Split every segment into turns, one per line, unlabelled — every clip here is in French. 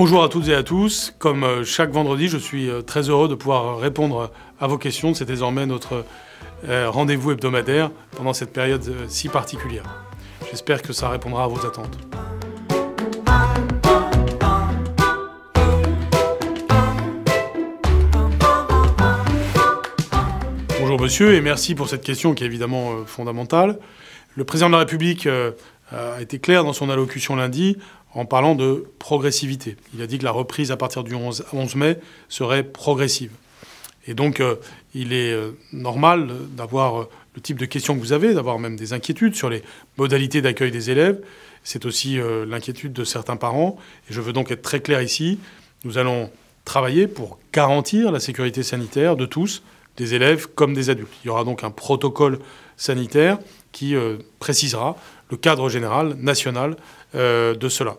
Bonjour à toutes et à tous. Comme euh, chaque vendredi, je suis euh, très heureux de pouvoir euh, répondre à vos questions. C'est désormais notre rendez-vous hebdomadaire pendant cette période si particulière. J'espère que ça répondra à vos attentes. Bonjour monsieur et merci pour cette question qui est évidemment fondamentale. Le président de la République a été clair dans son allocution lundi en parlant de progressivité. Il a dit que la reprise à partir du 11, mai serait progressive. Et donc, euh, il est euh, normal d'avoir euh, le type de questions que vous avez, d'avoir même des inquiétudes sur les modalités d'accueil des élèves. C'est aussi l'inquiétude de certains parents. Et je veux donc être très clair ici. Nous allons travailler pour garantir la sécurité sanitaire de tous, des élèves comme des adultes. Il y aura donc un protocole sanitaire qui précisera le cadre général, national euh, de cela.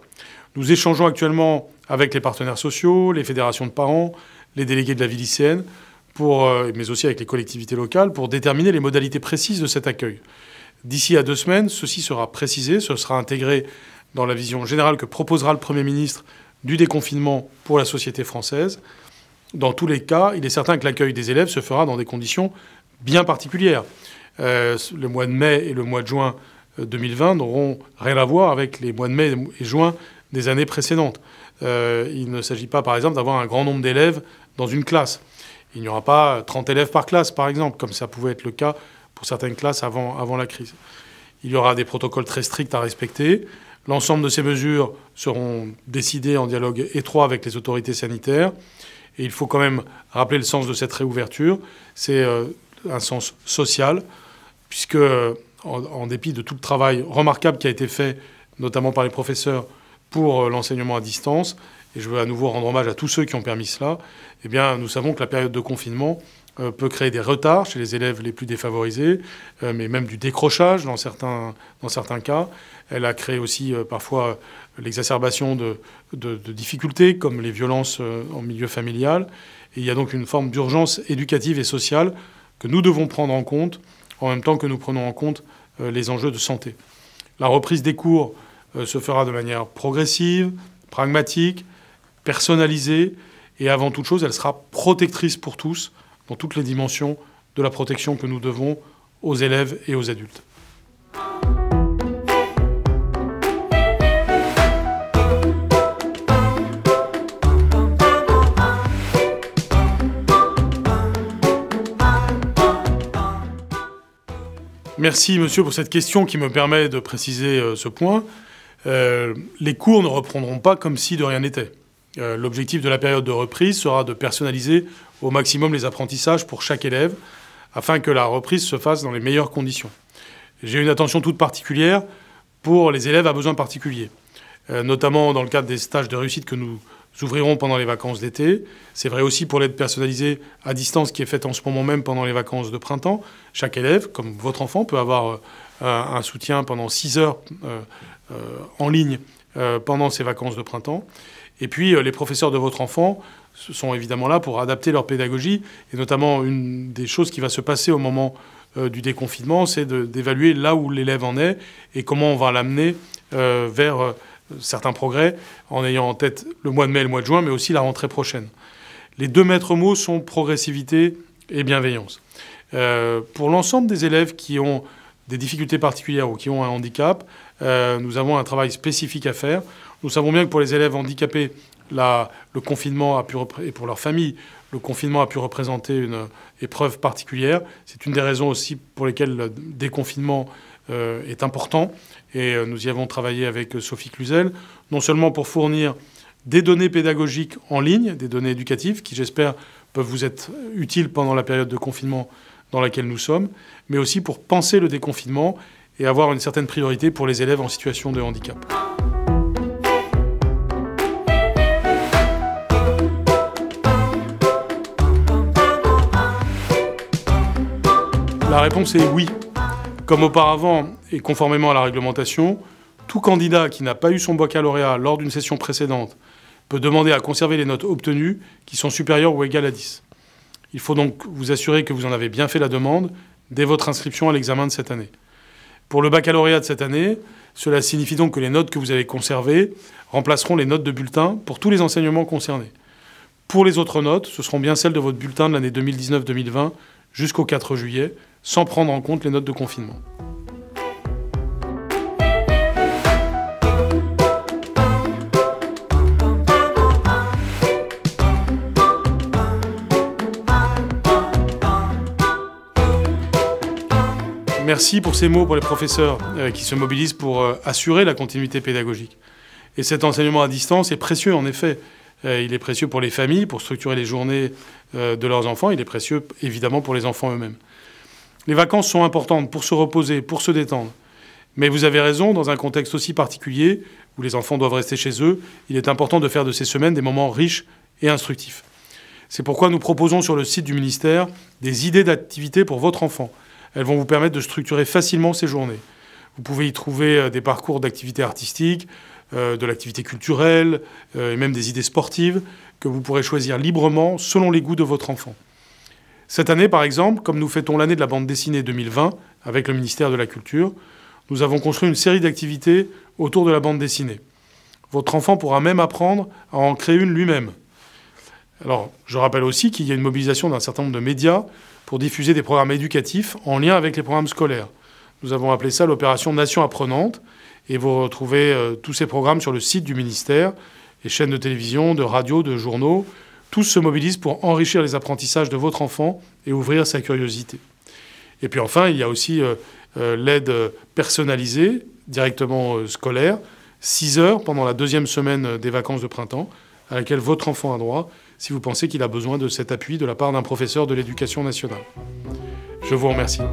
Nous échangeons actuellement avec les partenaires sociaux, les fédérations de parents, les délégués de la vie lycéenne, euh, mais aussi avec les collectivités locales, pour déterminer les modalités précises de cet accueil. D'ici à deux semaines, ceci sera précisé, ce sera intégré dans la vision générale que proposera le Premier ministre du déconfinement pour la société française. Dans tous les cas, il est certain que l'accueil des élèves se fera dans des conditions bien particulières. Euh, le mois de mai et le mois de juin 2020 n'auront rien à voir avec les mois de mai et juin des années précédentes. Euh, il ne s'agit pas, par exemple, d'avoir un grand nombre d'élèves dans une classe. Il n'y aura pas 30 élèves par classe, par exemple, comme ça pouvait être le cas pour certaines classes avant, avant la crise. Il y aura des protocoles très stricts à respecter. L'ensemble de ces mesures seront décidées en dialogue étroit avec les autorités sanitaires. Et il faut quand même rappeler le sens de cette réouverture. C'est euh, un sens social, puisque en, dépit de tout le travail remarquable qui a été fait, notamment par les professeurs, pour euh, l'enseignement à distance, et je veux à nouveau rendre hommage à tous ceux qui ont permis cela, eh bien, nous savons que la période de confinement euh, peut créer des retards chez les élèves les plus défavorisés, euh, mais même du décrochage dans certains, cas. Elle a créé aussi parfois l'exacerbation de, difficultés comme les violences en milieu familial. il y a donc une forme d'urgence éducative et sociale que nous devons prendre en compte en même temps que nous prenons en compte euh, les enjeux de santé. La reprise des cours euh, se fera de manière progressive, pragmatique, personnalisée, et avant toute chose, elle sera protectrice pour tous dans toutes les dimensions de la protection que nous devons aux élèves et aux adultes. Merci monsieur pour cette question qui me permet de préciser euh, ce point. Euh, les cours ne reprendront pas comme si de rien n'était. Euh, l'objectif de la période de reprise sera de personnaliser au maximum les apprentissages pour chaque élève afin que la reprise se fasse dans les meilleures conditions. J'ai une attention toute particulière pour les élèves à besoins particuliers, notamment dans le cadre des stages de réussite que nous s'ouvriront pendant les vacances d'été. C'est vrai aussi pour l'aide personnalisée à distance qui est faite en ce moment même pendant les vacances de printemps. Chaque élève, comme votre enfant, peut avoir euh, un soutien pendant 6 heures euh, euh, en ligne pendant ces vacances de printemps. Et puis les professeurs de votre enfant sont évidemment là pour adapter leur pédagogie. Et notamment, une des choses qui va se passer au moment du déconfinement, c'est d'évaluer là où l'élève en est et comment on va l'amener vers certains progrès en ayant en tête le mois de mai et le mois de juin, mais aussi la rentrée prochaine. Les deux maîtres mots sont progressivité et bienveillance. Euh, pour l'ensemble des élèves qui ont des difficultés particulières ou qui ont un handicap, euh, nous avons un travail spécifique à faire. Nous savons bien que pour les élèves handicapés, le confinement a pu et pour leurs familles, le confinement a pu représenter une épreuve particulière. C'est une des raisons aussi pour lesquelles le déconfinement euh, est important. Et euh, nous y avons travaillé avec euh, Sophie Cluzel, non seulement pour fournir des données pédagogiques en ligne, des données éducatives, qui j'espère peuvent vous être utiles pendant la période de confinement dans laquelle nous sommes, mais aussi pour penser le déconfinement et avoir une certaine priorité pour les élèves en situation de handicap. La réponse est oui. Comme auparavant et conformément à la réglementation, tout candidat qui n'a pas eu son baccalauréat lors d'une session précédente peut demander à conserver les notes obtenues qui sont supérieures ou égales à 10. Il faut donc vous assurer que vous en avez bien fait la demande dès votre inscription à l'examen de cette année. Pour le baccalauréat de cette année, cela signifie donc que les notes que vous avez conservées remplaceront les notes de bulletin pour tous les enseignements concernés. Pour les autres notes, ce seront bien celles de votre bulletin de l'année 2019-2020 jusqu'au 4 juillet, sans prendre en compte les notes de confinement. Merci pour ces mots pour les professeurs euh, qui se mobilisent pour euh, assurer la continuité pédagogique. Et cet enseignement à distance est précieux en effet. Euh, il est précieux pour les familles, pour structurer les journées euh, de leurs enfants. Il est précieux évidemment pour les enfants eux-mêmes. Les vacances sont importantes pour se reposer, pour se détendre. Mais vous avez raison, dans un contexte aussi particulier, où les enfants doivent rester chez eux, il est important de faire de ces semaines des moments riches et instructifs. C'est pourquoi nous proposons sur le site du ministère des idées d'activités pour votre enfant. Elles vont vous permettre de structurer facilement ces journées. Vous pouvez y trouver euh, des parcours d'activités artistiques, euh, de l'activité culturelle euh, et même des idées sportives que vous pourrez choisir librement selon les goûts de votre enfant. Cette année, par exemple, comme nous fêtons l'année de la bande dessinée 2020 avec le ministère de la Culture, nous avons construit une série d'activités autour de la bande dessinée. Votre enfant pourra même apprendre à en créer une lui-même. Alors, je rappelle aussi qu'il y a une mobilisation d'un certain nombre de médias pour diffuser des programmes éducatifs en lien avec les programmes scolaires. Nous avons appelé ça l'opération Nation apprenante et vous retrouvez euh, tous ces programmes sur le site du ministère, les chaînes de télévision, de radio, de journaux. Tous se mobilisent pour enrichir les apprentissages de votre enfant et ouvrir sa curiosité. Et puis enfin, il y a aussi euh, euh, l'aide personnalisée, directement scolaire, 6 heures pendant la deuxième semaine des vacances de printemps, à laquelle votre enfant a droit si vous pensez qu'il a besoin de cet appui de la part d'un professeur de l'éducation nationale. Je vous remercie.